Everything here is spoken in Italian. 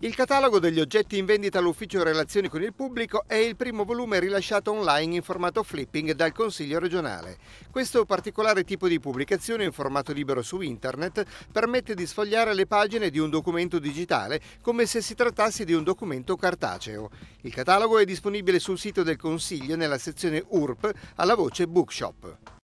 Il catalogo degli oggetti in vendita all'Ufficio Relazioni con il Pubblico è il primo volume rilasciato online in formato flipping dal Consiglio regionale. Questo particolare tipo di pubblicazione in formato libero su Internet permette di sfogliare le pagine di un documento digitale come se si trattasse di un documento cartaceo. Il catalogo è disponibile sul sito del Consiglio nella sezione URP alla voce Bookshop.